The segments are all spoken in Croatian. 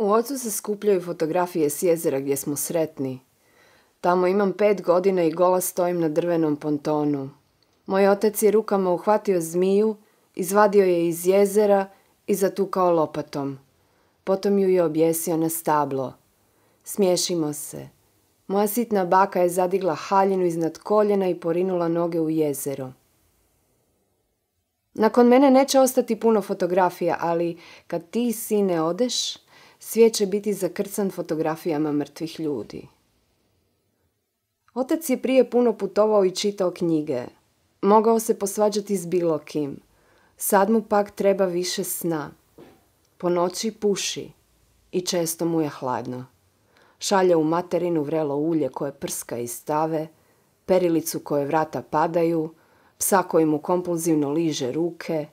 U ocu se skupljaju fotografije s jezera gdje smo sretni. Tamo imam pet godina i gola stojim na drvenom pontonu. Moj otac je rukama uhvatio zmiju, izvadio je iz jezera i zatukao lopatom. Potom ju je objesio na stablo. Smješimo se. Moja sitna baka je zadigla haljinu iznad koljena i porinula noge u jezero. Nakon mene neće ostati puno fotografija, ali kad ti, sine, odeš, Svijet će biti zakrcan fotografijama mrtvih ljudi. Otac je prije puno putovao i čitao knjige. Mogao se posvađati s bilo kim. Sad mu pak treba više sna. Po noći puši i često mu je hladno. Šalje u materinu vrelo ulje koje prska i stave, perilicu koje vrata padaju, psa koji mu kompulzivno liže ruke.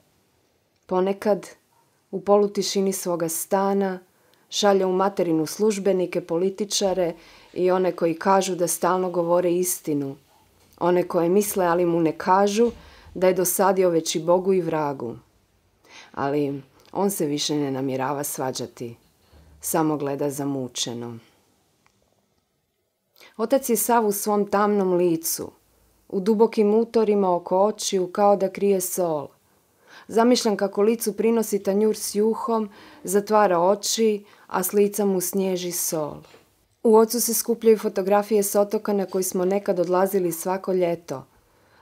Ponekad, u polutišini svoga stana, šalje u materinu službenike, političare i one koji kažu da stalno govore istinu. One koje misle, ali mu ne kažu, da je dosadio već i Bogu i vragu. Ali on se više ne namjerava svađati. Samo gleda zamučeno. Otac je sav u svom tamnom licu, u dubokim utorima oko očiju kao da krije sol. Zamišljam kako licu prinosi tanjur s juhom, zatvara oči, a s lica mu snježi sol. U ocu se skupljaju fotografije s otoka na koji smo nekad odlazili svako ljeto.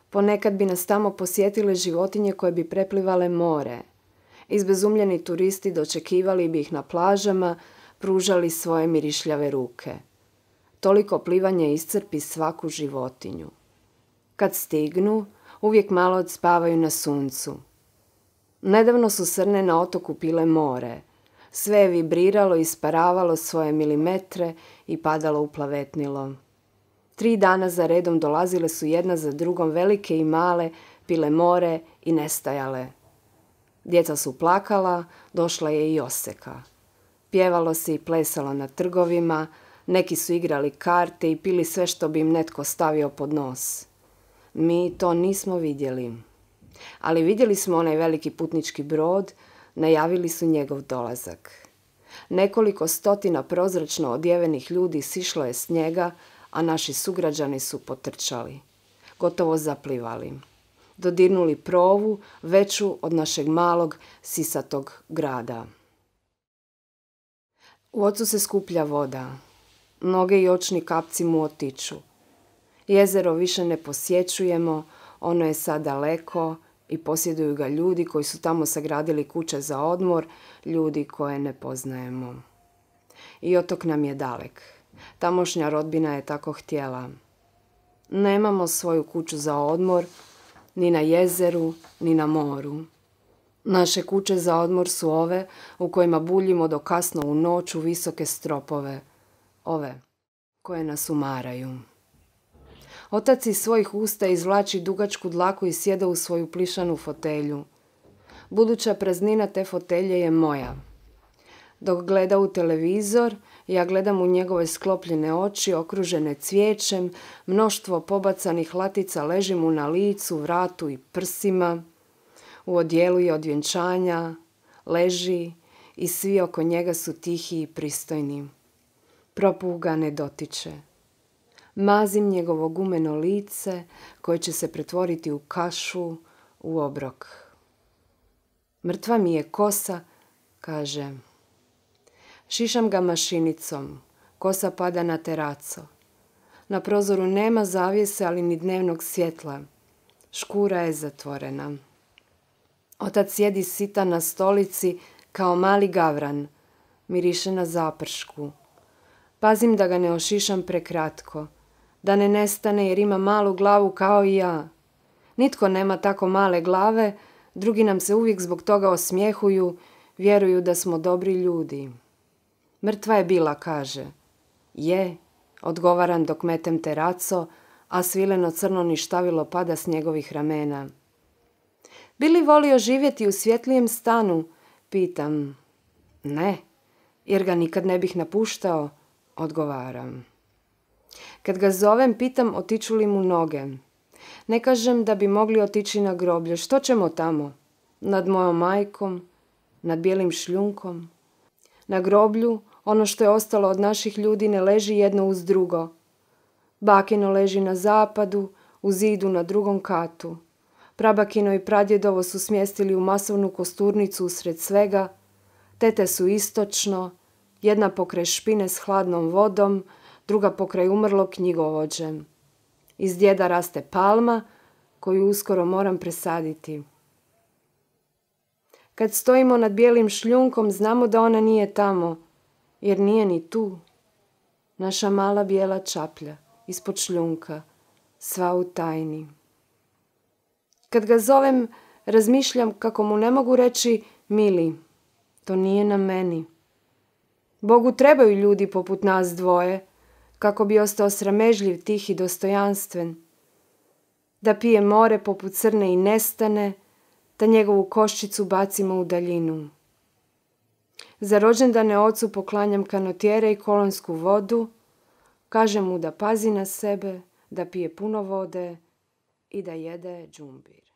Ponekad bi nas tamo posjetile životinje koje bi preplivale more. Izbezumljeni turisti dočekivali bi ih na plažama, pružali svoje mirišljave ruke. Toliko plivanje iscrpi svaku životinju. Kad stignu, uvijek malo odspavaju na suncu. Nedavno su srne na otoku pile more. Sve je vibriralo, isparavalo svoje milimetre i padalo u plavetnilo. Tri dana za redom dolazile su jedna za drugom velike i male, pile more i nestajale. Djeca su plakala, došla je i oseka. Pjevalo se i plesalo na trgovima, neki su igrali karte i pili sve što bi im netko stavio pod nos. Mi to nismo vidjeli ali vidjeli smo onaj veliki putnički brod, najavili su njegov dolazak. Nekoliko stotina prozračno odjevenih ljudi sišlo je s njega, a naši sugrađani su potrčali. Gotovo zaplivali. Dodirnuli provu veću od našeg malog sisatog grada. U ocu se skuplja voda. Noge i očni kapci mu otiču. Jezero više ne posjećujemo, ono je sad daleko, i posjeduju ga ljudi koji su tamo sagradili kuće za odmor, ljudi koje ne poznajemo. I otok nam je dalek. Tamošnja rodbina je tako htjela. Nemamo svoju kuću za odmor, ni na jezeru, ni na moru. Naše kuće za odmor su ove u kojima buljimo do kasno u noć u visoke stropove. Ove koje nas umaraju. Otac iz svojih usta izvlači dugačku dlaku i sjeda u svoju plišanu fotelju. Buduća praznina te fotelje je moja. Dok gleda u televizor, ja gledam u njegove sklopljene oči, okružene cvijećem, mnoštvo pobacanih latica leži mu na licu, vratu i prsima. U odjelu je od vjenčanja, leži i svi oko njega su tihi i pristojni. Propuga ne dotiče mazim njegovo gumeno lice koje će se pretvoriti u kašu, u obrok. Mrtva mi je kosa, kaže. Šišam ga mašinicom, kosa pada na teraco. Na prozoru nema zavijese, ali ni dnevnog svjetla. Škura je zatvorena. Otac sjedi sita na stolici kao mali gavran. Miriše na zapršku. Pazim da ga ne ošišam prekratko da ne nestane jer ima malu glavu kao i ja. Nitko nema tako male glave, drugi nam se uvijek zbog toga osmijehuju, vjeruju da smo dobri ljudi. Mrtva je bila, kaže. Je, odgovaram dok metem teraco, a svileno crno ništavilo pada s njegovih ramena. Bili volio živjeti u svjetlijem stanu, pitam. Ne, jer ga nikad ne bih napuštao, odgovaram. Kad ga zovem, pitam otiču li mu noge. Ne kažem da bi mogli otići na groblje. Što ćemo tamo? Nad mojom majkom? Nad bijelim šljunkom? Na groblju ono što je ostalo od naših ljudi ne leži jedno uz drugo. Bakino leži na zapadu, u zidu na drugom katu. Prabakino i pradjedovo su smjestili u masovnu kosturnicu usred svega. Tete su istočno, jedna pokraj špine s hladnom vodom, druga pokraj umrlo knjigovođe. Iz djeda raste palma koju uskoro moram presaditi. Kad stojimo nad bijelim šljunkom znamo da ona nije tamo, jer nije ni tu. Naša mala bijela čaplja ispod šljunka, sva u tajni. Kad ga zovem, razmišljam kako mu ne mogu reći mili, to nije na meni. Bogu trebaju ljudi poput nas dvoje, kako bi ostao sramežljiv, tih i dostojanstven, da pije more poput crne i nestane, da njegovu koščicu bacimo u daljinu. Za rođendane ocu poklanjam kanotjere i kolonsku vodu, kažem mu da pazi na sebe, da pije puno vode i da jede džumbir.